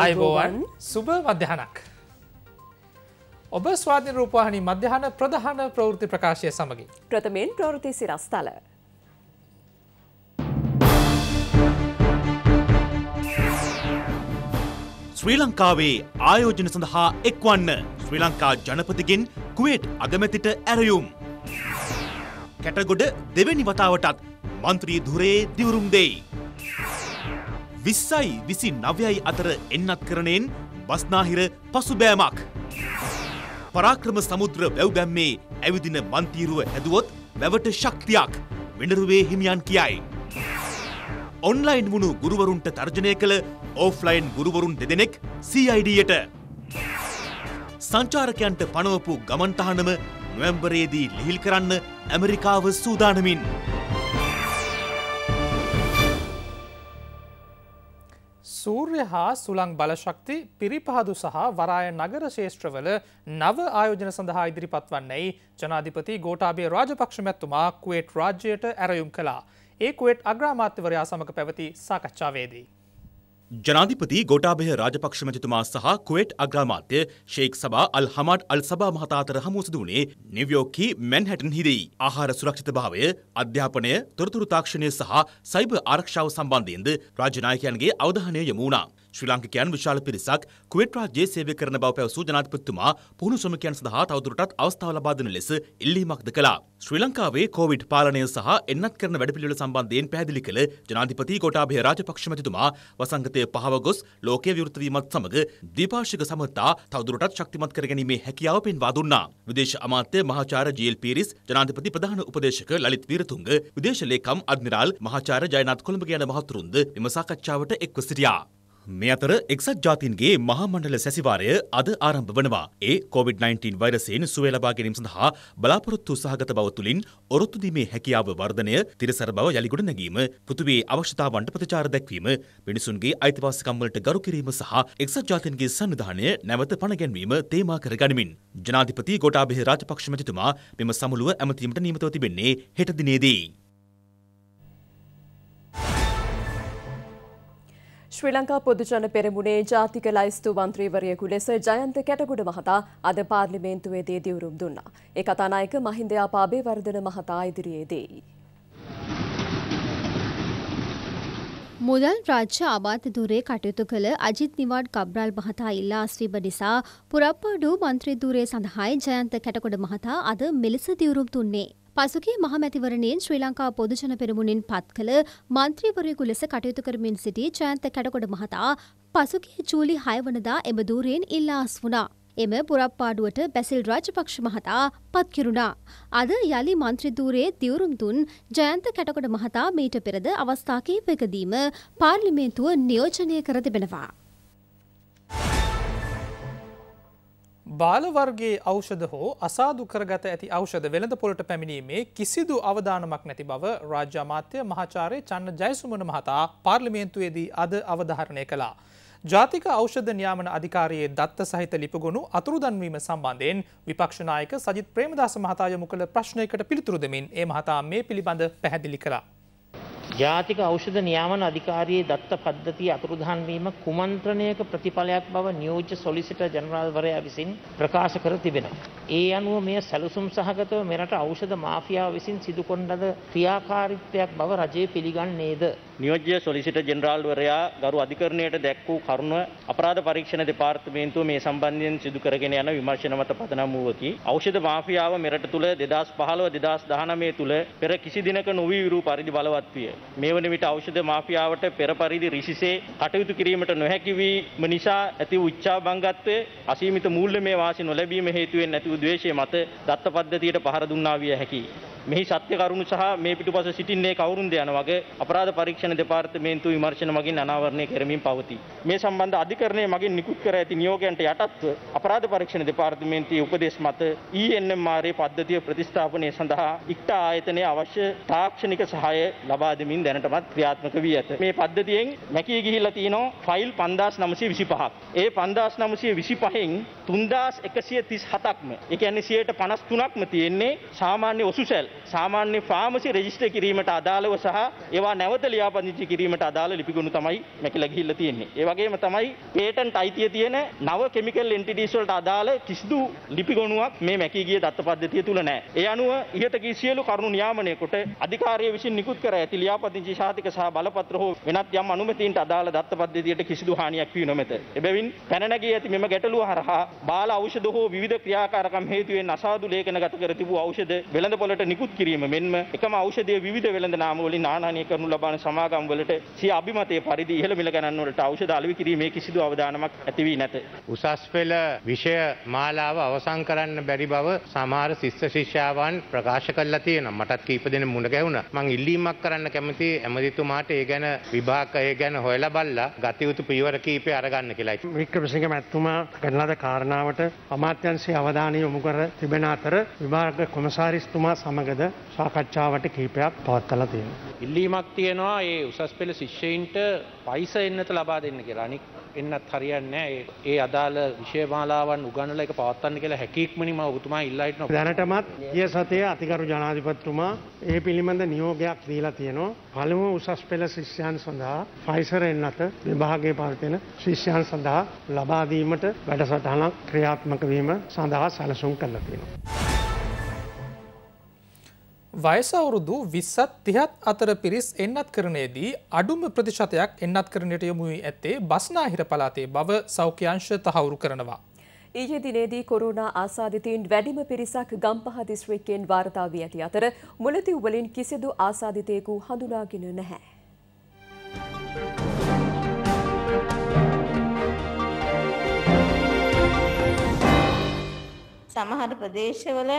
අයිබෝවන් සුභ මධ්‍යහනක්. ඔබ ස්වාධි රූපවාහනි මධ්‍යහන ප්‍රධාන ප්‍රවෘති ප්‍රකාශය සමගින්. ප්‍රථමෙන් ප්‍රවෘති සිරස්ථල. ශ්‍රී ලංකාවේ ආයෝජන සඳහා එක්වන්න ශ්‍රී ලංකා ජනපතිගෙන් කුවේට් අගමැතිට ඇරයුම්. කැටගොඩ දෙවැනි වතාවටත් මන්ත්‍රී දුරේ දිවුරුම් දෙයි. විස්සයි විසි නවයයි අතර එන්නත් කරණයෙන් බස්නාහිර පසුබෑමක්. පරාක්‍රම සමුද්‍ර වැැව්බැම්මේ ඇවිදින මන්තීරුව හැදුවොත් වැවට ශක්තියක් වෙනරුවේ හිමියන් කියයි. ඔන්ලයින් වුණු ගුරුවරුන්ට තර්ජනය කළ ඕෆ්ලයින් ගුරුවරුන් දෙදෙනෙක් CIDයට. සංචාරකයන්ට පනවපු ගමන්තහනම නොවැම්බරේදී ලිහිල් කරන්න ඇමරිකාව සූදානමින්. සූර්ය හා සුළං බලශක්ති පිරිපහදු සහ වරාය නගර ශේෂත්‍රවල නව ආයෝජන සඳහා ඉදිරිපත් වන්නේයි ජනාධිපති ගෝටාබේ රාජපක්ෂ මැත්තුමා කුවේට් රාජ්‍යයට ඇරයුම් කලා. ඒ කුවේට් අග්‍රාමාත්‍යවරයා සමඟ පැවති සාකච්ඡාවේදී. ජනාධිපති ගොටාබය රාජපක්ෂ මැතිතුමා සහ කුවේට් අග්‍රාමාත්‍ය ෂේක් සබා අල් හමාඩ් අල් සබා මහතා අතර හමු සිදු වුණේ නිව්යෝර්ක්හි මැන්හැටන් හිදී. ආහාර සුරක්ෂිතභාවය, අධ්‍යාපනය, තොරතුරු තාක්ෂණය සහ සයිබර් ආරක්ෂාව සම්බන්ධයෙන්ද රාජ්‍ය නායකයන්ගේ අවධානය යොමු වුණා. ශ්‍රී ලාංකිකයන් විශාල පිරිසක් කුවේට් රාජ්‍යයේ සේවය කරන බව පැවසූ ජනාධිපතිතුමා පුහුණු ශ්‍රමිකයන් සඳහා තවදුරටත් අවස්ථාව ලබා දෙන ලෙස ඉල්ලීමක්ද කළා. ශ්‍රී ලංකාවේ කොවිඩ් පාලනය සහ එන්නත් කරන වැඩපිළිවෙළ සම්බන්ධයෙන් පැහැදිලි කළ ජනාධිපති ගෝඨාභය රාජපක්ෂ මැතිතුමා වසංගතයේ පහව ගොස් ලෝකයේ විවෘත වීමත් සමග ද්විපාර්ශ්වික සමතා තවදුරටත් ශක්තිමත් කරගැනීමේ හැකියාව පෙන්වා දුන්නා. විදේශ අමාත්‍ය මහාචාර්ය ජීල් පීරිස් ජනාධිපති ප්‍රධාන උපදේශක ලලිත් වීරතුංග විදේශ ලේකම් අඩ්මිරාල් මහාචාර්ය ජයනාත් කොළඹ යන මහතුරුන්ද මෙම සාකච්ඡාවට එක්ව සිටියා. මේ අතර එක්සත් ජාතින්ගේ මහාමණ්ඩල සැසිවාරය අද ආරම්භ වනවා. ඒ COVID-19 වෛරසයෙන් සුවය ලබා ගැනීම සඳහා බලාපොරොත්තු සහගත බව තුළින් ඔරොත්තු දීමේ හැකියාව වර්ධනය, තිරසර බව යලි ගොඩ නැගීම, පෘථිවියේ අවශ්‍යතාවන්ට ප්‍රතිචාර දැක්වීම, මිනිසුන්ගේ අයිතිවාසිකම් වලට ගරු කිරීම සහ එක්සත් ජාතින්ගේ සංවිධානය නැවත පණ ගැන්වීම තේමා කර ගනිමින් ජනාධිපති ගෝඨාභය රාජපක්ෂ මැතිතුමා මෙම සමුළුව ඇමතීමට නියමිතව තිබෙන්නේ හෙට දිනේදී. ශ්‍රී ලංකා පොදුජන පෙරමුණේ ජාතික ලයිස්තු මන්ත්‍රීවරයෙකු ලෙස ජයන්ත කැටගුඩ මහතා අද පාර්ලිමේන්තුවේදී දිවුරුම් දුන්නා. ඒ කතානායක මහින්ද ආපාබේ වර්ධන මහතා ඉදිරියේදී. මුදල් රාජ්‍ය ආබාධ දුරේ කටයුතු කළ අජිත් නිවාඩ් කබ්රාල් මහතා ඉල්ලා අස්වීම නිසා පුරප්පාඩු මන්ත්‍රී දුරේ සඳහායි ජයන්ත කැටකොඩ මහතා අද මෙලෙස දිවුරුම් දුන්නේ. පසුගේ මහමැතිවරණයෙන් ශ්‍රී ලංකා පොදුජන පෙරමුණින් පත් කළ මන්ත්‍රීවරයෙකු ලෙස කටයුතු කරමින් සිටි ජයන්ත කැඩකොඩ මහතා පසුගේ ජූලි හයවනදා එම දූරයෙන් ඉල්ලාස් වුණා. එම පුරප්පාඩුවට බැසිල් රාජපක්ෂ මහතා පත්කිරුණා. අද යළි මන්ත්‍රීදූරයේ දියුරුම් දුන් ජයන්ත කැටකොඩ මහතා මීට පෙරද අවස්ථා කිහිපයකදීම පාර්ලිමේන්තුව නියෝජනය කර තිබෙනවා. බාලවර්ගේ ඖෂධ හෝ අසාදු කරගත ඇති ඖෂධ වෙළඳ පොලට පැමිණීමේ කිසිදු අවධානමක් නැති බව රාජ්‍ය අමාත්‍ය මහාචාර්ය චන්න ජයසුමන මහතා පාර්ලිමේන්තුවේදී අද අවධාරණය කළා. ජාතික ඖෂධ නියාමන අධිකාරයේ දත්ත සහිත ලිපගුණු අතුරුදන්වීම සම්බන්ධයෙන් විපක්ෂනායක සජිත් ප්‍රේමදාස මහතා යොමු කළ ප්‍රශ්නයකට පිළිතුරු දෙමින් ඒ මහතා මේ පිළිබඳ පැහැදිලි කළා. ජාතික ඖෂධ නියාමන අධිකාරියේ දත්ත පද්ධතිය අතුරුදහන් වීම කුමන්ත්‍රණයක ප්‍රතිඵලයක් බව නියෝජ්‍ය සොලිසිටර් ජනරාල්වරයා විසින් ප්‍රකාශ කර තිබෙනවා. ඒ අනුව මෙය සැලසුම් සහගතව මෙරට ඖෂධ මාෆියාව විසින් සිදු කරන ක්‍රියාකාරීත්වයක් බව රජය පිළිගන්නේද? නියෝජ්‍ය සොලිසිටර් ජෙනරාල්වරයා ගරු අධිකරණයට දැක් වූ කරුණ අපරාධ පරීක්ෂණ දෙපාර්තමේන්තුව මේ සම්බන්ධයෙන් සිදු කරගෙන යන විමර්ශන මත පදනම් වූවකි. ඖෂධ මාෆියාව මෙරට තුළ 2015 2019 තුළ පෙර කිසි දිනක නොවි විරූ පරිදි බලවත් විය. මේ වන විට ඖෂධ මාෆියාවට පෙර පරිදි රිසිසේ කටයුතු කිරීමට නොහැකි වීම නිසා ඇති වූ උච්චාභංගත්වය අසීමිත මූල්‍යමය වාසි නොලැබීම හේතුවෙන් ඇති වූ ද්වේෂය මත දත්ත පද්ධතියට පහර දුන්නා විය හැකියි. මෙහි සත්‍ය කරුණු සහ මේ පිටුපස සිටින්නේ කවුරුන්ද යන වගේ අපරාධ පරීක්ෂණ දෙපාර්තමේන්තු විමර්ශන මගින් අනාවරණය කරමින් පවතී. මේ සම්බන්ධ අධිකරණය මගින් නිකුත් කර ඇති නියෝගයන්ට යටත්ව අපරාධ පරීක්ෂණ දෙපාර්තමේන්තුවේ උපදේශ මත ENMR පද්ධතිය ප්‍රතිස්ථාපනය සඳහා ඉක්ටා ආයතනයේ අවශ්‍ය තාක්ෂණික සහාය ලබා දෙමින් දැනටමත් ක්‍රියාත්මක වී ඇත. මේ පද්ධතියෙන් මැකී ගිහිල්ලා තියෙනවා ෆයිල් 5925ක්. ඒ 5925න් 3137ක්ම ඒ කියන්නේ 153ක්ම තියෙන්නේ සාමාන්‍ය ඔසුසැල් සාමාන්‍ය ෆාමසි රෙජිස්ටර් කිරීමට අදාළව සහ ඒවා නැවත ලියාපදිංචි කිරීමට අදාළ ලිපිගුණ තමයි මැකිලා ගිහිල්ලා තියෙන්නේ. ඒ වගේම තමයි පේටන්ට් අයිතිය තියෙන නව කිමිකල් එන්ටිටිස් වලට අදාළ කිසිදු ලිපිගුණුවක් මේ මැකී ගිය දත්ත පද්ධතිය තුල නැහැ. ඒ අනුව ඉහත කී සියලු කරුණු නියාමනය කොට අධිකාරිය විසින් නිකුත් කර ඇති ලියාපදිංචි සාතික සහ බලපත්‍ර හෝ වෙනත් යම් අනුමැතීන්ට අදාළ දත්ත පද්ධතියට කිසිදු හානියක් වී නොමැත. එබැවින් පැන නැගී ඇති මෙම ගැටලුව හරහා බාල ඖෂධ හෝ විවිධ ක්‍රියාකාරකම් හේතුවෙන් අසාදු ලේඛනගත කර තිබූ ඖෂධ වෙළඳපොළට නිකුත් නිකුත් කිරීම මෙන්ම එකම ඖෂධයේ විවිධ වෙළඳ නාම වලින් ආනහනය කරනු ලබන සමාගම් වලට සිය අභිමතය පරිදි ඉහළ මිල ගණන් වලට ඖෂධ අලෙවි කිරීමේ කිසිදු අවදානමක් ඇති වී නැත. උසස් පෙළ විෂය මාලාව අවසන් කරන්න බැරි බව සමහර ශිෂ්‍ය ශිෂ්‍යාවන් ප්‍රකාශ කළා තියෙනවා. මටත් කීප දෙනෙක් මුණ ගැහුණා. මං ඉල්ලීමක් කරන්න කැමති ඇමතිතුමාට ඒ ගැන විභාගය ගැන හොයලා බල්ලා ගතයුතු පියවර කීපය අරගන්න කියලා. වික්‍රමසිංහ මැතිතුමා කරන ලද කාරණාවට අමාත්‍යංශයේ අවධානය යොමු කර තිබෙන අතර විභාග කොමසාරිස්තුමා සමග ගැනද සාකච්ඡාවට කීපයක් පවත්වලා තියෙනවා. ඉල්ලීමක් තියෙනවා ඒ උසස් පෙළ ශිෂ්‍යයින්ට පයිස එන්නත ලබා දෙන්න කියලා. අනික එන්නත් හරියන්නේ ඒ අදාළ විෂය මාලාවන් උගන්වලා ඒක පවත්වන්න කියලා හැකීක්මනින් මම ඔබතුමා ඉල්ලා හිටනවා. දැනටමත් ගිය සතියේ අතිගරු ජනාධිපතිතුමා ඒ පිළිබඳ නියෝගයක් දීලා තියෙනවා. පළමුව උසස් පෙළ ශිෂ්‍යයන් සඳහා පයිසර එන්නත විභාගයේ පවතින ශිෂ්‍යයන් සඳහා ලබා දීමට වැඩසටහනක් ක්‍රියාත්මක වීම සඳහා සැලසුම් කරලා තියෙනවා. වයසවුරුදු විස්සත් තිහත් අතර පිරිස් එන්නත් කරනයේදී අඩුම ප්‍රතිශතයක් එන්නත් කරනයට යොමුයි ඇත්තේ බස්නාහිර පලාතේ බව සෞඛ්‍යංශ තහවුරු කරනවා. ඊයේ දිනේදී කොරුණා ආසාධිතයින් වැඩිම පිරිසක් ගම්පහ දිස්ත්‍රික්කයෙන් වාර්තා වී ඇති අතර මුලති උවලින් කිසිදු ආසාධිතයෙකු හඳුනාගෙන නැහැ. සමහර ප්‍රදේශවල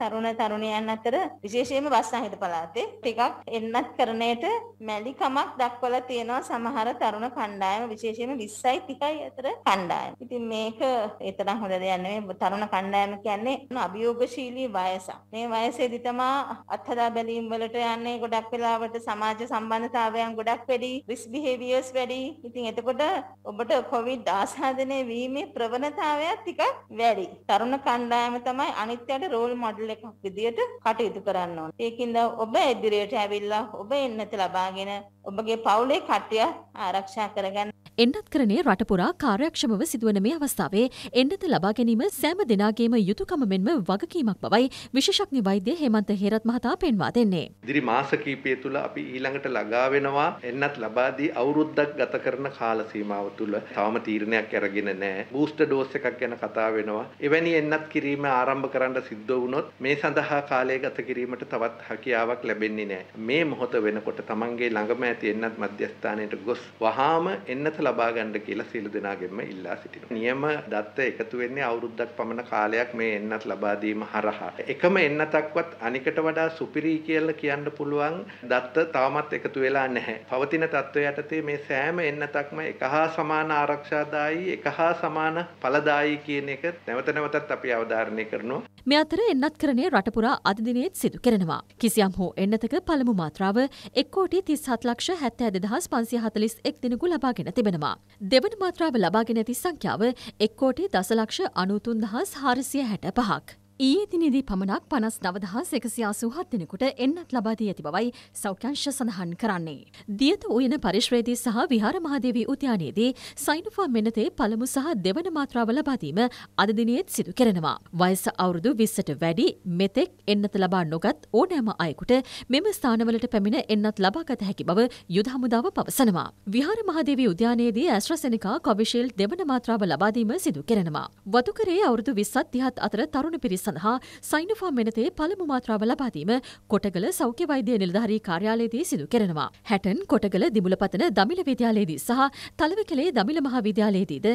තරුණ තරුණියන් අතර විශේෂයෙන්ම බස්සහිත පළාතේ ටිකක් එන්නත් කරණයට මැලිකමක් දක්වලා තියෙනවා සමහර තරුණ කණ්ඩායම විශේෂයෙන්ම 20යි 30යි අතර කණ්ඩායම. ඉතින් මේක ඒ තරම් හොඳ දෙයක් නෙමෙයි. තරුණ කණ්ඩායම කියන්නේ අභියෝගශීලී වයසක්. මේ වයසේදී තමා අත්හදා බැලීම් වලට යන්නේ ගොඩක් වෙලාවට සමාජ සම්බන්ධතාවයන් ගොඩක් වැඩි, රිස් බිහේවියර්ස් වැඩි. ඉතින් එතකොට ඔබට කොවිඩ් ආසාදනය වීමේ ප්‍රවණතාවය ටිකක් වැඩි. තරුණ කණ්ඩායම කණ්ඩායම තමයි අනිත්යට රෝල් මොඩල් එකක් විදියට කටයුතු කරන්න ඕනේ. ඒකින්ද ඔබ ඉදිරියට ඇවිල්ලා ඔබ එන්නත ලබාගෙන ඔබගේ පවුලේ කට්ටිය ආරක්ෂා කරගන්න එන්නත් කරනේ රටපුරා කාර්යක්ෂමව සිදුවන මේ අවස්ථාවේ එන්නත ලබා ගැනීම සෑම දෙනාගේම යුතුකම මෙන්ම වගකීමක් බවයි විශේෂඥ වෛද්‍ය හේමන්ත හේරත් මහතා පෙන්වා දෙන්නේ. ඉදිරි මාස කිහිපය තුළ අපි ඊළඟට ළඟා වෙනවා එන්නත් ලබා දී අවුරුද්දක් ගත කරන කාල සීමාව තුළ තවම තීරණයක් අරගෙන නැහැ. බූස්ටර් ඩෝස් එකක් ගැන කතා වෙනවා. එවැනි එන්නත් කිරීම ආරම්භ කරන්න සිද්ධ වුණොත් මේ සඳහා කාලය ගත කිරීමට තවත් හැකියාවක් ලැබෙන්නේ නැහැ. මේ මොහොත වෙනකොට Tamange ළඟම ඇති එන්නත් මධ්‍යස්ථානයට ගොස් වහාම එන්නත ලබා ගන්න කියලා සියලු දෙනාගෙන්ම ඉල්ලා සිටිනවා. නියම දත්ත එකතු වෙන්නේ අවුරුද්දක් පමණ කාලයක් මේ එන්නත් ලබා දීම හරහා. එකම එන්නතක්වත් අනිකට වඩා සුපිරි කියලා කියන්න පුළුවන් දත්ත තාමත් එකතු වෙලා නැහැ. පවතින තත්ත්වය යටතේ මේ සෑම එන්නතක්ම එක හා සමාන ආරක්ෂාදායි එක හා සමාන ඵලදායි කියන එක නැවත නැවතත් අපි අවධාරණය කරනවා. මේ අතර එන්නත් කරණය රටපුරා අධිදිනයේත් සිදු කරනවා. කිසියම් හෝ එන්නතක පළමු මාත්‍රාව එක්කෝටි තිස් හත් ලක්ෂ හැත්තෑ දෙදහස් පන්සිය හතලිස් එක් දිනකු ලබාගෙන තිබෙන වනවා. දෙවන මාත්‍රාව ලබාගෙන ඇති සංඛ්‍යාව එක්කෝටි දසලක්ෂ අනුතුන්දහස් හාරසිය හැට පහක්. ඊයේ දිනේදී පමණක් පනස් නවදහස් එකසි අසූහත් දෙනෙකුට එන්නත් ලබාදී ඇති බවයි සෞඛ්‍යංශ සඳහන් කරන්නේ. දියත උයන පරිශ්වේදී සහ විහාර මහදේවී උද්‍යානයේදී සයිනෆා මෙනතේ පළමු සහ දෙවන මාත්‍රාව ලබාදීම අද දිනේත් සිදු කරනවා. වයස අවුරුදු 20ට වැඩි මෙතෙක් එන්නත ලබා නොගත් ඕනෑම අයෙකුට මෙම ස්ථානවලට පැමිණ එන්නත් ලබාගත හැකි බව යුද හමුදාව පවසනවා. විහාර මහදේවී උද්‍යානයේදී ඇස්ට්‍රසෙනිකා කොවිෂීල්ඩ් දෙවන මාත්‍රාව ලබාදීම සිදු කරනවා. වතුකරේ අවුරුදු 20ත් 30ත් අතර තරුණ පිරිස සඳහා සයිනෆාම් මෙනතේ පළමු මාත්‍රාව ලබාදීම කොටගල සෞඛ්‍ය වෛද්‍ය නිලධාරී කාර්යාලයේදී සිදු කරනවා. හැටන් කොටගල දිමුලපතන දමිල විද්‍යාලයේදී සහ තලවකලේ දමිල මහා විද්‍යාලයේදීද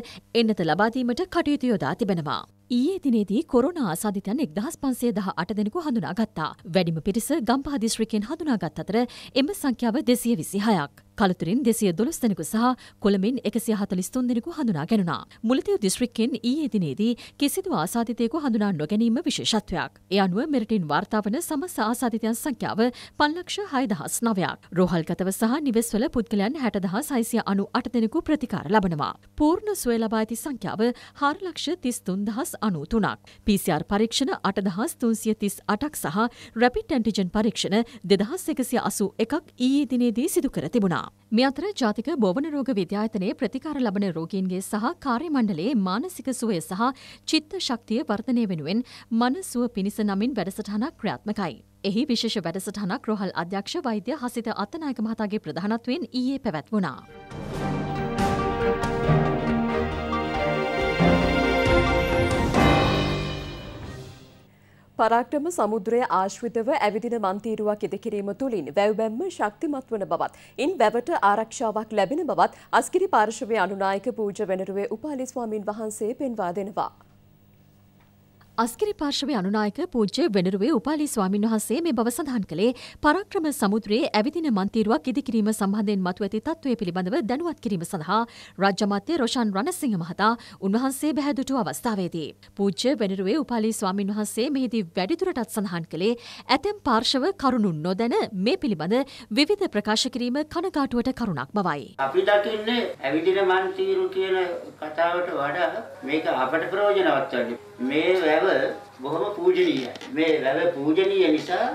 එන්නත ලබාදීමට කටයුතු යොදා තිබෙනවා. ඊයේ දිනේදී කොරෝනා ආසාදිතයන් 1518 දෙනෙකු හඳුනාගත්තා. වැඩිම පිරිස ගම්පහ දිස්ත්‍රික්කයෙන් හඳුනාගත් අතර එම සංඛ්‍යාව 226ක්. කලතුරින් 212 දෙනෙකු සහ කොළඹින් 143 දෙනෙකු හඳුනා ගැනුණා. මුලතිව් දිස්ත්‍රික්කයෙන් ඊයේ දිනේදී කිසිදු ආසාදිතයෙකු හඳුනා නොගැනීම විශේෂත්වයක්. ඒ අනුව මෙරටින් වාර්තා වන සමස්ත ආසාදිතයන් සංඛ්‍යාව 5,69ක්. රෝහල්ගතව සහ නිවෙස්වල පුද්ගලයන් 60,698 දෙනෙකු ප්‍රතිකාර ලබනවා. පූර්ණ සුවය ලබා ඇති සංඛ්‍යාව 4,33,000 අනූතුනක්. PCR පරීක්ෂණ අටදහස් තුන්සිය තිස් අටක් සහ රැපිට් ඇන්ටිජන් පරීක්ෂණ දෙදහස් එකසිය අසු එකක් ඊයේ දිනේදී සිදු කර තිබුණා. මෙ අතර ජාතික බෝවන රෝග විද්‍යායතනයේ ප්‍රතිකාර ලබන රෝගීන්ගේ සහ කාර්යමණ්ඩලයේ මානසික සුවය සහ චිත්ත ශක්තිය වර්ධනය වෙනුවෙන් මනසුව පිණිස නමින් වැඩසටහනක් ක්‍රියාත්මකයි. එහි විශේෂ වැඩසටහනක් රොහල් අධ්‍යක්ෂ වෛද්‍ය හසිත අත්තනායක මහතාගේ ප්‍රධානත්වයෙන් ඊයේ පැවැත් වුණා. පරාක්‍රම සමුද්‍රය ආශ්විතව ඇවිදින මන්තීරුවක් ඉදිකිරීම තුළින් වැව්බැම්ම ශක්තිමත් වන බවත්. ඉන් වැවට ආරක්ෂාවක් ලැබෙන බවත් අස්කිරි පාර්ශවය අනුනායක පූජ වෙනරුවේ උපාලිස්වාමීන් වහන්සේ පෙන්වා දෙනවා. අස්කිරි පාර්ශවය අනුනායක පූජ්‍ය වෙනරුවේ උපාලි ස්වාමින් වහන්සේ මේ බව සඳහන් කළේ පරක්‍රම සමුද්‍රයේ ඇවිදින මන්තීරුවක් ඉදිකිරීම සම්බන්ධයෙන් මතු ඇති තත්ත්වය පිළිබඳව දැනුවත් කිරීම සඳහා රාජ්‍ය මාත්‍ය රොෂන් රණසිංහ මහතා උන්වහන්සේ බැහැදුටු අවස්ථාවේදී පූජ්‍ය වෙනරුවේ උපාලි ස්වාමින් වහන්සේ මෙහිදී වැඩිදුරටත් සඳහන් කළේ ඇතැම් පාර්ශව කරුණු නොදැන මේ පිළිබඳ විවිධ ප්‍රකාශ කිරීම කනගාටුවට කරුණක් බවයි. අපි දකින්නේ ඇවිදින මන් තීරු කියන කතාවට වඩා මේක අපට ප්‍රයෝජනවත් වෙන්නේ. මේ වැව බොහොම පූජනීයයි. මේ වැව පූජනීය නිසා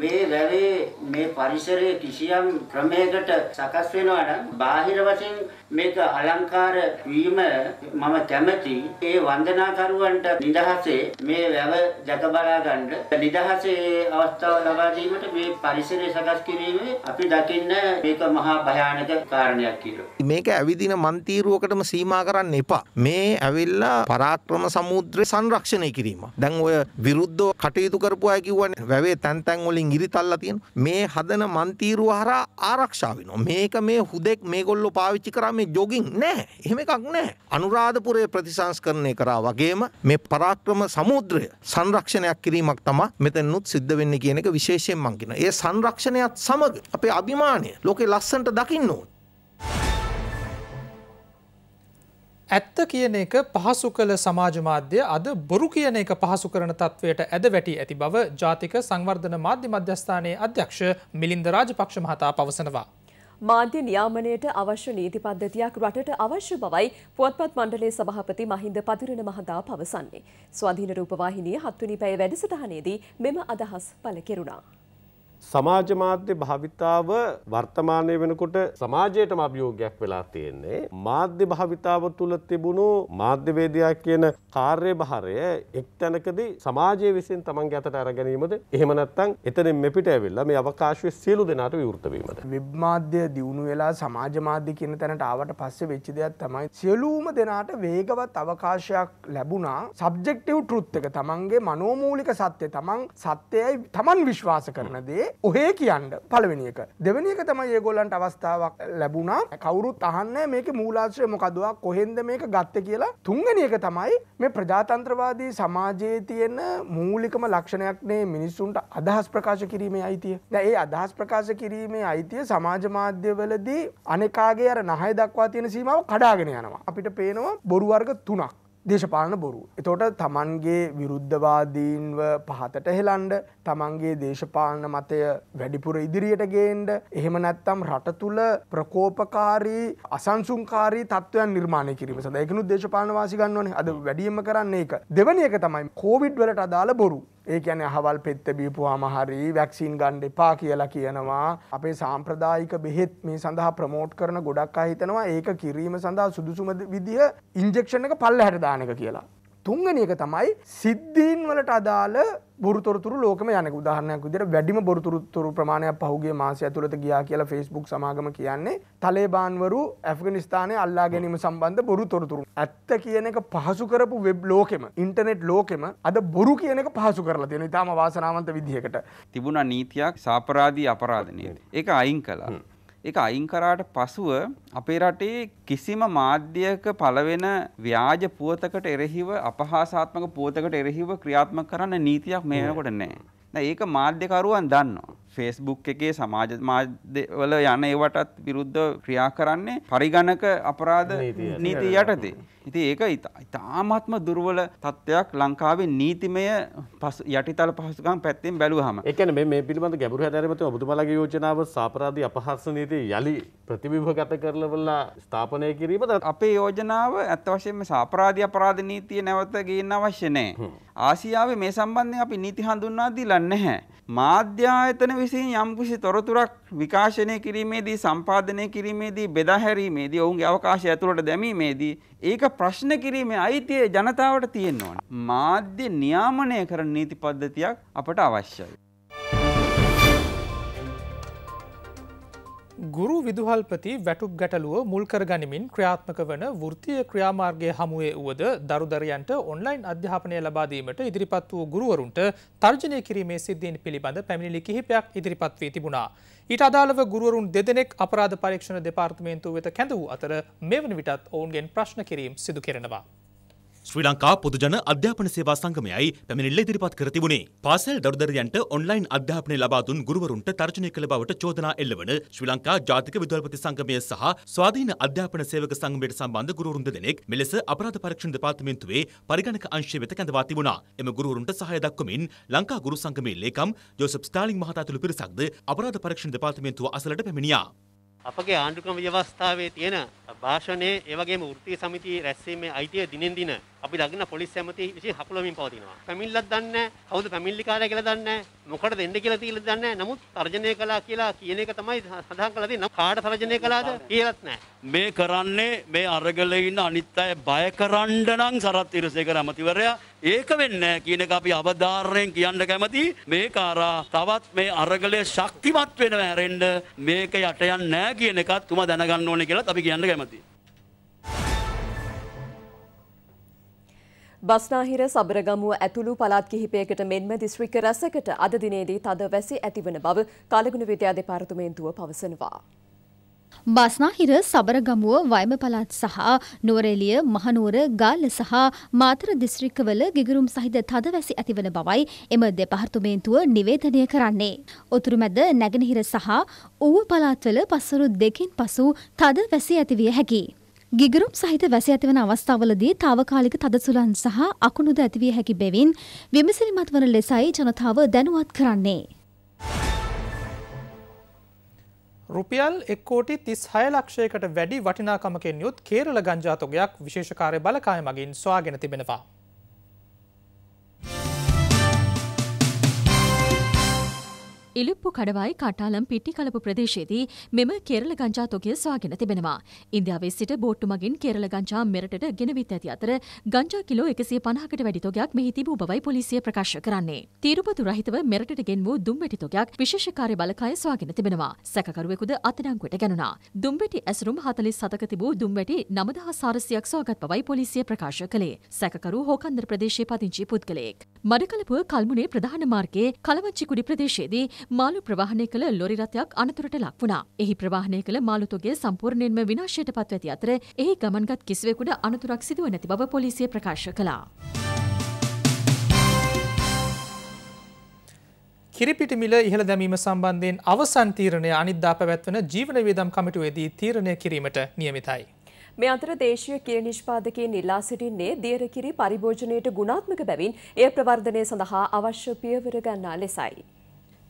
මේ වැවේ මේ පරිසරයේ කිසියම් ක්‍රමයකට සකස් වෙනවා නම් බාහිර වශයෙන් මේක අලංකාර වීම මම කැමැති ඒ වන්දනාකරුවන්ට නිදහසේ මේ වැව දැක බලා ගන්න නිදහසේ අවස්ථාව ලබා දීමට මේ පරිසරය සකස් කිරීමේ අපි දකින්න මේක මහා භයානක කාරණයක් කියලා. මේක ඇවිදින මන්තිරුවකටම සීමා කරන්න එපා. මේ ඇවිල්ලා පරාක්‍රම සමුද්‍රය සංරක්ෂණය කිරීම. දැන් ඔය විරුද්ධව කටයුතු කරපු අය කිව්වනේ වැවේ තැන් තැන් වලින් ඉරිතල්ලා තියෙනවා. මේ හදන මන්තිරුව හරහා ආරක්ෂා වෙනවා. මේක මේ හුදෙක් මේගොල්ලෝ පාවිච්චි කරා මේ ජොගින් නෑ එහෙම එකක් නෑ අනුරාධපුරය ප්‍රතිසංස්කරණය කරා වගේම මේ පරාක්‍රම සමුද්‍රය සංරක්ෂණයක් කිරීමක් තම මෙතැනුත් සිද්ධ වෙන්න කියන එක විශේෂයෙන් මංකින ඒ සංරක්ෂණයත් සමඟ අපේ අභිමානය ලෝකෙ ලස්සන්ට දකින්න ඕන් ඇත්ත කියන එක පහසු කළ සමාජ මාධ්‍ය අද බොරු කියන එක පහසු කරන තත්ත්වයට ඇද වැටි ඇති බව ජාතික සංවර්ධන මාධ්‍ය මධ්‍යස්ථානයේ අධ්‍යක්ෂ මිලින්ද රාජපක්ෂ මහතා පවසනවා. මාධ්‍ය නියාමනයට අවශ්‍ය නීති පද්ධතියක් රටට අවශ්‍ය බවයි පුවත්පත් මණ්ඩලයේ සභාපති මහින්ද පතිරණ මහතා පවසන්නේ. ස්වාධීන රූපවාහිනිය හත්වනි පැය වැඩසටහනේදී මෙම අදහස් පළ කෙරුණා. සමාජ මාධ්‍ය භාවිතාව වර්තමානය වෙනකොට සමාජයටම අභියෝගයක් වෙලා තියෙන්නේ. මාධ්‍ය භාවිතාව තුළ තිබුණු මාධ්‍යවේදයා කියන කාර්ය භාරය එක් තැනකදී සමාජය විසින් තමන් ගැතට අරගැනීමද එහෙම නැත්නම් එතනින් මෙපිට ඇවිල්ලා මේ අවකාශයේ සියලු දෙනාට විවෘත වීමද. වෙබ් මාධ්‍ය දියුණු වෙලා සමාජ මාධ්‍ය කියන තැනට ආවට පස්සේ වෙච්ච දෙයක් තමයි සියලුම දෙනාට වේගවත් අවකාශයක් ලැබුණා. සබ්ජෙක්ටිව් ට්‍රුත් එක තමන්ගේ මනෝමූලික සත්‍ය තමන් සත්‍යයයි තමන් විශ්වාස කරන දේ ඔහේ කියන්න පළවෙනි එක. දෙවෙනි එක තමයි ඒගොල්ලන්ට අවස්ථාවක් ලැබුණා. කවුරුත් අහන්නේ මේකේ මූලාශ්‍රය මොකද්ද? කොහෙන්ද මේක ගත්තේ කියලා. තුන්වෙනි එක තමයි මේ ප්‍රජාතන්ත්‍රවාදී සමාජයේ තියෙන මූලිකම ලක්ෂණයක් නේ මිනිස්සුන්ට අදහස් ප්‍රකාශ කිරීමේ අයිතිය. දැන් ඒ අදහස් ප්‍රකාශ කිරීමේ අයිතිය සමාජ මාධ්‍යවලදී අනෙකාගේ අර නහය දක්වා තියෙන සීමාව කඩාගෙන යනවා. අපිට පේනවා බොරු වර්ග තුනක්. දේශපාලන බොරු. එතෝට තමන්ගේ විරුද්ධවාදීන්ව පහතට හෙලන්ඩ තමන්ගේ දේශපාලන මතය වැඩිපුර ඉදිරියට ගේන්ඩ එහෙම නැත්තම් රට තුළ ප්‍රකෝපකාරී අසංසුන්කාරී තත්වය නිර්මාණය කිරීම සඳ එකනු දේශපාලන වාසිගන්නවන අද වැඩියම කරන්නේ එක දෙවනියක තමයි කෝවිඩ් වලට අදාළ බොරු ඒ කියන අහවල් පෙත්ත බීපුවාම හරි වැක්සිීන් ගණ්ඩ එපා කියලා කියනවා. අපේ සාම්ප්‍රදායික බෙහෙත් මේ සඳහා ප්‍රමෝට් කරන ගොඩක් අහිතනවා ඒක කිරීම සඳහා සුදුසුම විදිහ ඉන්ජෙක්ෂණ එක පල්ල හැටදානක කියලා. තුන්වෙනි එක තමයි සිද්ධීන් වලට අදාළ බොරුතොරතුරු ලෝකම යන උදාහරණයක් විදිහට වැඩිම බොරුතොරතුරු ප්‍රමාණයක් පහුගිය මාසය ඇතුළත ගියා කියලා Facebook සමාගම කියන්නේ තලේබාන්වරු ඇෆ්ගනිස්තානයේ අල්ලා ගැනීම සම්බන්ධ බොරුතොරතුරු. ඇත්ත කියන එක පහසු කරපු වෙබ් ලෝකෙම ඉන්ටර්නෙට් ලෝකෙම අද බොරු කියන එක පහසු කරලා තියෙනවා. ඊටාම වාසනාවන්ත විදිහකට. තිබුණා නීතියක් සාපරාධී අපරාධ නේද? ඒක අයින් කළා. ඒක අයින් කරාට පසුව අපේ රටේ කිසිම මාධ්‍යයක පළවෙන ව්‍යාජ පුවතකට එරෙහිව අපහාසාත්මක පුවතකට එරෙහිව ක්‍රියාත්මක කරන්න නීතියක් මේ වෙනකොට නැහැ. දැන් ඒක මාධ්‍යකරුවන් දන්නවා. ෆේස්බුක් එකේ සමාජ මාධ්‍යවල යන ඒවටත් විරුද්ධ ක්‍රියා කරන්නේ පරිගණක අපරාධ නීති යටතේ. ඉතින් ඒක ඉතාමත්ම දුර්වල තත්ත්වයක් ලංකාවේ නීතිමය යටිතල පහසුකම් පැත්තෙන් බැලුවහම. ඒ කියන්නේ මේ මේ පිළිබඳ ගැඹුරු හැදෑරීමත් ඔබතුමාලගේ යෝජනාව සාපරාධී අපහාස නීතිය යලි ප්‍රතිබිම්බගත කරලා ස්ථාපනය කිරීම අපේ යෝජනාව ඇත්ත වශයෙන්ම සාපරාධී අපරාධ නීතිය නැවත ගේන්න අවශ්‍ය නැහැ. ආසියාවේ මේ සම්බන්ධයෙන් අපි නීති හඳුන්වා දීලා නැහැ. මාධ්‍යායතන විසින් යම්කිසි තොරතුරක් විකාශනය කිරීමේදී සම්පාදනය කිරීමේදී බෙදා හැරීමේදී ඔවුන්ගේ අවකාශය ඇතුළට දැමීමේදී ඒක ප්‍රශ්න කිරීමේ අයිතිය ජනතාවට තියෙන්න ඕන. මාධ්‍ය නියාමනය කරන නීති පද්ධතියක් අපට අවශ්‍යයි. ගුරු විදුහල්පති වැටුප් ගැටලුව මුල්කර ගනිමින් ක්‍රියාත්මක වන වෘතිය ක්‍රියාමාර්ගය හමුවේ වුවද දරුදරයන්ට ඔන්ලයින් අධ්‍යාපනය ලබාදීමට ඉදිරිපත් වූ ගුරුවරුන්ට තර්ජනය කිරීමේ සිද්ධීන් පිළිබඳ පැමිණිලි කිහිපයක් ඉදිරිපත් වී තිබුණා. ඊට අදාළව ගුරුවරුන් දෙදෙනෙක් අපරාධ පරීක්ෂණ දෙපාර්තමේන්තුව වෙත කැඳ වූ අතර මෙවන විටත් ඔවුන්ගෙන් ප්‍රශ්න කිරීම් සිදු කෙරෙනවා. ශ්‍රී ලංකා පොදුජන අධ්‍යාපන සේවා සංගමයයි පැමිණිල්ල ඉදිරිපත් කර තිබුණේ. පාසල් දරුදරියන්ට ඔන්ලයින් අධ්‍යාපනය ලබා දුන් ගුරුවරුන්ට තර්ජනය කළ බවට චෝදනා එල්ලවන ශ්‍රී ලංකා ජාතික විදුහල්පති සංගමය සහ ස්වාධීන අධ්‍යාපන සේවක සංගමයට සම්බන්ධ ගුරුවරුන් දෙදෙනෙක් මෙලෙස අපරාධ පරීක්ෂණ දෙපාර්තමේන්තුවේ පරිගණක අංශය වෙත කැඳවා තිබුණා. එම ගුරුවරුන්ට සහාය දක්වමින් ලංකා ගුරු සංගමයේ ලේකම් ජෝසප් ස්ටාලින් මහතා ඇතුළු පිරිසක්ද අපරාධ පරීක්ෂණ දෙපාර්තමේන්තුව අසලට පැමිණියා. අපගේ ආණ්ඩුක්‍රම ව්‍යවස්ථාවේ තියෙන භාෂණයේ ඒ වගේම වෘත්තීය සමිතියේ රැස්වීමේ අයිතිය දිනෙන් දින අපි දකින්න පොලිස් ඇමති විසින් හකුලමින් පවතිනවා. පැමිණිල්ලක් දන්නේ නැහැ. කවුද පැමිණිලිකාරය කියලා දන්නේ නැහැ. මොකටද එන්න කියලා තියලා දන්නේ නැහැ. නමුත් තර්ජනය කළා කියලා කියන එක තමයි සඳහන් කරලා තියෙන්නේ. කාට තර්ජනය කළාද කියලාත් නැහැ. මේ කරන්නේ මේ අරගලේ ඉන්න අනිත් අය බය කරන්න නම් සරත් ඉරසේකර ඇමතිවරයා ඒක වෙන්නේ කියන එක අපි අවධාරණයෙන් කියන්න කැමති මේ කාරා තවත් මේ අරගලය ශක්තිමත් වෙනව හැරෙන්න මේක යට යන්නේ නැහැ කියන එකත් තුමා දැනගන්න ඕනේ කියලාත් අපි කියන්න කැමතියි බස්නාහිර සබරගමුව ඇතුළු පළාත් කිහිපයකට මෙන්ම දිස්ත්‍රික්ක රැසකට අද දිනේදී තද වැසි ඇතිවන බව කාලගුණ විද්‍යා දෙපාර්තමේන්තුව පවසනවා. බස්නාහිර සබරගමුව වයම පළාත් සහ නුවරඑළිය මහනුවර ගාල්ල සහ මාතර දිස්ත්‍රික්කවල ගිගුරුම් සහිත තද වැසි ඇතිවන බවයි එම දෙපාර්තමේන්තුව නිවේදනය කරන්නේ. උතුරුමැද නැගෙනහිර සහ ඌව පළාත්වල පසුරු දෙකින් පසු තද වැසි ඇතිවිය හැකියි. ගිගරුම් සහිත වැස ඇතිවන අවස්ථාවලදී තාවකාලික තදසුලන් සහ අකුණුද ඇතිවිය හැකි බැවින් විමසිලිමත් වන ලෙසයි ජනතාව දැනුවත් කරන්නේ. රුපියල් එක්කෝටි තිස් හය ලක්ෂයකට වැඩි වටිනාකමකෙන් යුත් කේරල ගංජාතොගයක් විශේෂකාරය බලකාය මගින් ස්වාගෙන තිබෙනවා. ඉලිප්පු කඩවයි කටාලම් පිටි කලපු ප්‍රදේශයේදී මෙම කෙරළ ගංජා තොගය සොයාගෙන තිබෙනවා. ඉන්දියාවේ සිට බෝට්ටු මගින් කෙරළ ගංජා මෙරටට ගෙනවිත් ඇති අතර ගංජා කිලෝ 150කට වැඩි තොගයක් මෙහි තිබූ බවයි පොලිසිය ප්‍රකාශ කරන්නේ. තීරුපතු රහිතව මෙරටට ගෙන් වූ දුම්වැටි තොගයක් විශේෂ කාර්ය බලකාය සොයාගෙන තිබෙනවා. සැකකරුවෙකුද අත්අඩංගුවට ගැනුණා. දුම්වැටි ඇසුරුම් 47ක තිබූ දුම්වැටි 9400ක් සොයාගත් බවයි පොලිසිය ප්‍රකාශ කළේ. සැකකරු හෝකන්දර ප්‍රදේශයේ පදිංචි පුද්ගලයෙක්. මඩකලපුව කල්මුනේ ප්‍රධාන මාර්ගයේ කලවංචිකුඩි ප්‍රදේශයේදී මාළු ප්‍රවාහනය කළ ලොරි රථයක් අනතුරට ලක් වුණා. එහි ප්‍රවාහනය කළ මාළු තොගය සම්පූර්ණයෙන්ම විනාශයට පත්ව ඇති අතර එහි ගමන්ගත් කිසිවෙකුට අනතුරක් සිදුව නැති බව පොලිසිය ප්‍රකාශ කළා. කිරිපිටිමිල ඉහළ දැමීම සම්බන්ධයෙන් අවසන් තීරණය අනිද්දා පැවැත්වන ජීවන වේදම් කමිටුවේදී තීරණය කිරීමට නියමිතයි. මේ අතර දේශීය කිරි නිෂ්පාදකයන් ඉල්ලා සිටින්නේ දියර කිරි පරිභෝජනයට ගුණාත්මක බැවින් එය ප්‍රවර්ධනය සඳහා අවශ්‍ය පියවර ගන්නා ලෙසයි.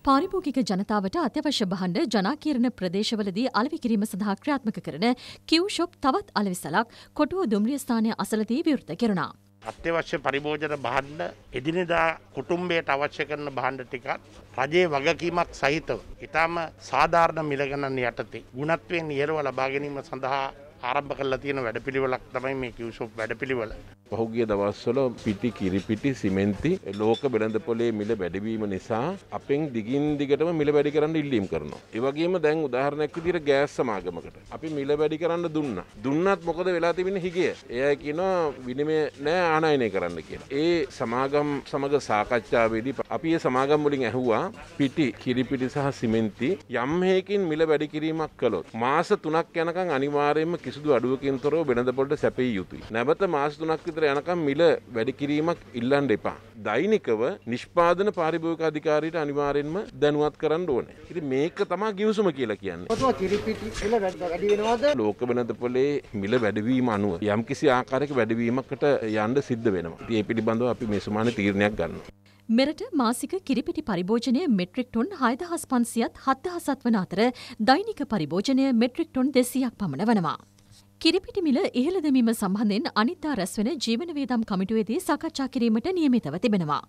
පාරිභෝගික ජනතාවට අත්‍යවශ්‍ය භාණ්ඩ ජනාකීර්ණ ප්‍රදේශවලදී අලෙවි කිරීම සඳහා ක්‍රියාත්මක කරන කිව්ෂොප් තවත් අලෙවිසලක් කොටුව දුම්රිය ස්ථානය අසලදී විවෘත කෙරුණා. අත්‍යවශ්‍ය පරිභෝජන භාණ්ඩ එදිනෙදා කුටුම්බයට අවශ්‍ය කරන භාණ්ඩ ටිකත් රජයේ වගකීමක් සහිතව ඊටම සාධාරණ මිල ගණන් යටතේ ගුණත්වයෙන් ඉහළව ලබා ගැනීම සඳහා ආරම්භ කරලා තියෙන වැඩපිළිවෙලක් තමයි මේ කිව්ෂොප් වැඩපිළිවෙල. පහුගිය දවස්වල පිටි කිරිපිටි සිමෙන්ති ලෝක බෙළඳ පොලේ මිල වැඩිවීම නිසා අපෙන් දිගින් දිගටම මිල වැඩි කරන්න ඉල්ලීම් කරනවා. ඒ වගේම දැන් උදාහරණයක් විදිහට ගෑස් සමාගමකට අපි මිල වැඩි කරන්න දුන්නා. දුන්නත් මොකද වෙලා තිබෙන හිගිය? එයා කියනවා විනිමය නෑ ආනයනය කරන්න කියලා. ඒ සමාගම් සමග සාකච්ඡාවේදී අපි ඒ සමාගම් වලින් ඇහුවා පිටි කිරිපිටි සහ සිමෙන්ති යම් හේකින් මිල වැඩි කිරීමක් කළොත් මාස 3ක් යනකම් අනිවාර්යයෙන්ම කිසිදු අඩුවකින් තොරව බෙළඳ පොලට සැපිය යුතුයි. නැවත මාස 3ක් විතර යනකම් මිල වැඩි කිරීමක් ඉල්ලන්න එපා. දෛනිකව නිෂ්පාදන පාරිභෝගික අධිකාරියට අනිවාර්යෙන්ම දැනුවත් කරන්න ඕනේ. ඉතින් මේක තමයි ගිවිසුම කියලා කියන්නේ. ඔතන කිරිපිටි මිල වැඩි වෙනවද? ලෝක වෙනදපොලේ මිල වැඩිවීම අනුව යම්කිසි ආකාරයක වැඩිවීමකට යන්න සිද්ධ වෙනවා. ඉතින් ඒ පිළිබඳව අපි මේ සමාන තීරණයක් ගන්නවා. මෙරට මාසික කිරිපිටි පරිභෝජනය මෙට්‍රික් ටොන් හයදහස් පන්සියත් හත්දහසත් වන අතර දෛනික පරිභෝජනය මෙට්‍රික් ටොන් දෙසියක් පමණ වනවා. කිරිපිටිමිල ඉහළ දැමීම සම්බන්ධෙන් අනිත්තා රැස්වෙන ජීවන වේදම් කමිටුවේදී සාකච්ඡා කිරීමට නියමිතව තිබෙනවා.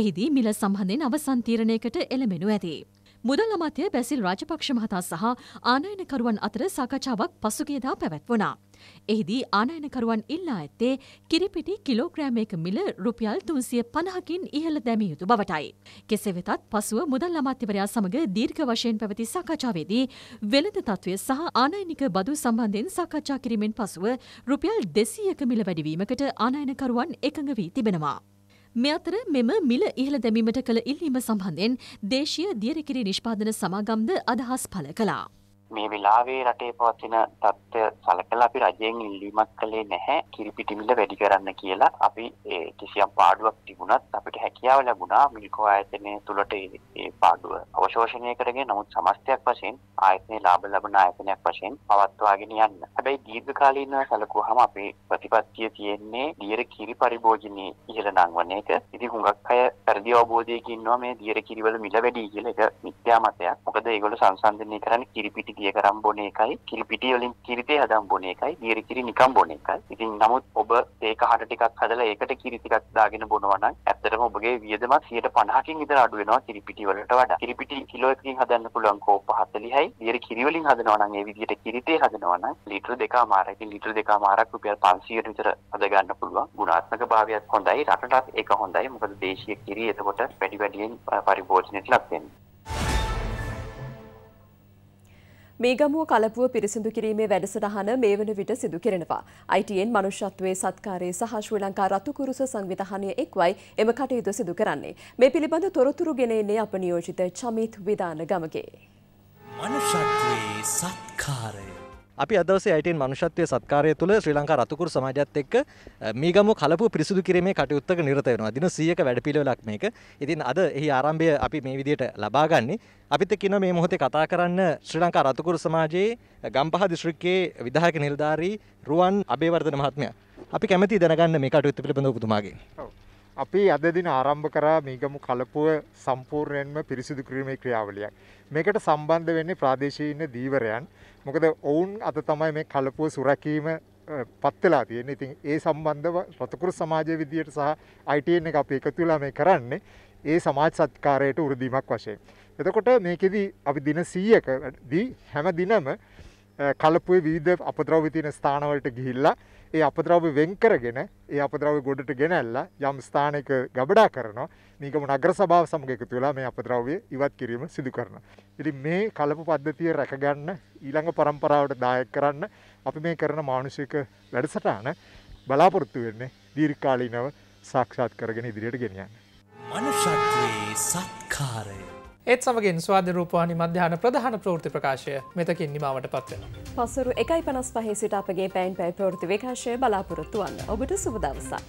එහිදී මිල සම්බන්ධෙන් අවසන් තීරණයකට එළඹෙනු ඇති. මුදල් අමාත්‍ය බැසිල් රාජපක්ෂ මහතා සහ ආනයනකරුවන් අතර සාකච්ඡාවක් පසුගියදා පැවැත්වුණා. එහිදී ආනයනකරුවන් ඉල්ලා ඇත්තේ කිරිපිටි කිලෝග්‍රෑමයක මිල රුපියල් තුන්සිය පණහකින් ඉහළ දැමිය යුතු බවටයි. කෙසේ වෙතත් පසුව මුදල් අමාත්‍යවරයා සමඟ දීර්ඝ වශයෙන් පැවති සාකච්ඡාවේදී වෙළඳ තත්ත්වය සහ ආනයනික බදු සම්බන්ධයෙන් සාකච්ඡා කිරීමෙන් පසුව රුපියල් දෙසීයක මිල වැඩිවීමකට ආනයනකරුවන් එකඟ වී තිබෙනවා. මෙ අතර මෙම මිල ඉහළ දැමීමට කළ ඉල්ලීම සම්බන්ධයෙන් දේශීය දියරකිරි නිෂ්පාදන සමාගම්ද අදහස් පළ කලා. මේ වෙලාවේ රටේ පවතින තත්ත්වය සලකලා අපි රජයෙන් ඉල්ලීමක් කළේ නැහැ කිරිපිටිමිල වැඩි කරන්න කියලා. අපි කිසියම් පාඩුවක් තිබුණත් අපිට හැකියාව ලැබුණා මිල්කෝ ආයතනය තුළට ඒ පාඩුව අවශෝෂණය කරගෙන නමුත් සමස්තයක් වශයෙන් ආයතනයේ ලාභ ලබන ආයතනයක් වශයෙන් පවත්වාගෙන යන්න. හැබැයි දීර්ඝකාලීනව සැලකුවාම අපේ ප්‍රතිපත්තිය තියෙන්නේ දියර කිරි පරිභෝජනයේ ඉහළ නංවන එක. ඉතින් හුඟක් අය පරිදි අවබෝධයකින් ඉන්නවා මේ දියර කිරිවල මිල වැඩි කියලා එක මිත්‍යා මතයක්. මොකද ඒගොල්ලෝ සංසන්දනය කරන්නේ කිරිපිටි දිය කරම් බොන එකයි කිරි පිටි වලින් කිරිතේ හදම් බොන එකයි දියර කිරි නිකම් බොන එකයි. ඉතින් නමුත් ඔබ ඒක හට ටිකක් හදලා ඒකට කිරි ටිකක් දාගෙන බොනවා නම් ඇත්තටම ඔබගේ වියදම 150කින් විතර අඩු වෙනවා කිරි පිටි වලට වඩා. කිරි පිටි කිලෝ එකකින් හදන්න පුළුවන් කෝප 40යි. දියර කිරි වලින් හදනවා නම් ඒ විදිහට කිරිතේ හදනවා නම් ලීටර දෙකමාරකින් ලීටර දෙකමාරක් රුපියල් 500කට විතර අද ගන්න පුළුවන්. ගුණාත්මක භාවයත් හොඳයි. රටටත් ඒක හොඳයි. මොකද දේශීය කිරි එතකොට වැඩි වැඩියෙන් පරිභෝජනයට ලක් වෙනවා. මේගමුව කලපුව පිරිසිදු කිරීමේ වැඩසටහන මේ වන විට සිදු කෙරෙනවා. අයිටයෙන් මනුෂ්‍යත්වයේ සත්කාරයේ සහ ශ්‍රී ලංකා රතුකුරුස සංවිධානය එක්වයි එම කටයුතු සිදු කරන්නේ. මේ පිළිබඳ තොරතුරු ගෙනෙන්නේ අප නියෝජිත චමිත් විධාන ගමගේ. මනුෂත්වයේ සත්කාරය අපි අදවසේ අයිටන් මනුෂත්වය සත්කාරය තුළ ශ්‍රී ලංකා රතුකර සමාජත් එක්ක මීගම කලපු පිරිසුදු කිරීමේ කටයුත්තක නිරත වෙනවා දින සියක වැඩපිළිවෙලක් මේක ඉතින් අද එහි ආරම්භය අපි මේ විදියට ලබාගන්නේ අපිත් එක්ක ඉන්න මේ මොහොතේ කතා කරන්න ශ්‍රී ලංකා රතුකර සමාජයේ ගම්පහ දිස්ත්‍රික්කයේ විධායක නිලධාරී රුවන් අබේවර්ධන මහත්මයා අපි කැමති දැනගන්න මේ කටයුත්ත පිළිබඳව ඔබතුමාගේ ඔව් අපි අද දින ආරම්භ කරා මීගමු කලපුව සම්පූර්ණයෙන්ම පිරිසිදු කිරීමේ ක්‍රියාවලියක්. මේකට සම්බන්ධ වෙන්නේ ප්‍රාදේශීය ඉන්න දීවරයන්. මොකද ඔවුන් අද තමයි මේ කලපුව සුරැකීම පත් වෙලා තියෙන්නේ. ඉතින් ඒ සම්බන්ධව රතුකුරු සමාජයේ විදියට සහ ITN එක අපි එකතු වෙලා මේ කරන්නේ ඒ සමාජ සත්කාරයට උරුදීමක් වශයෙන්. එතකොට මේකෙදි අපි දින 100කදී හැම දිනම කලපුේ විවිධ අපද්‍රව්‍ය තියෙන ස්ථානවලට ගිහිල්ලා ඒ අපද්‍රව්‍ය වෙන් කරගෙන ඒ අපද්‍රව්‍ය ගොඩට ගෙනැල්ලා යම් ස්ථානයක ගබඩා කරනවා මේකම නගර සභාව සමග එකතු වෙලා මේ අපද්‍රව්‍ය ඉවත් කිරීම සිදු කරනවා. ඉතින් මේ කලප පද්ධතිය රැකගන්න ඊළඟ પરම්පරාවට දායක කරන්න අපි මේ කරන මානුෂික වැඩසටහන බලාපොරොත්තු වෙන්නේ දීර්ඝකාලීනව සාක්ෂාත් කරගෙන ඉදිරියට ගෙනියන්න. මනුෂ්‍යත්වයේ සත්කාරය ඒත් සමගින් ස්වාධ රූපවානි මධ්‍යාන ප්‍රධාන ප්‍රෘති ප්‍රකාශය මෙතකින් නිමාවට පත්වෙන. පසරු එකයි පනස් පහේ සිට අපගේ පැන් පැයි ප්‍රෘති විකාශය බලාපොරොත්තුවන්න ඔබට සුබදවසා.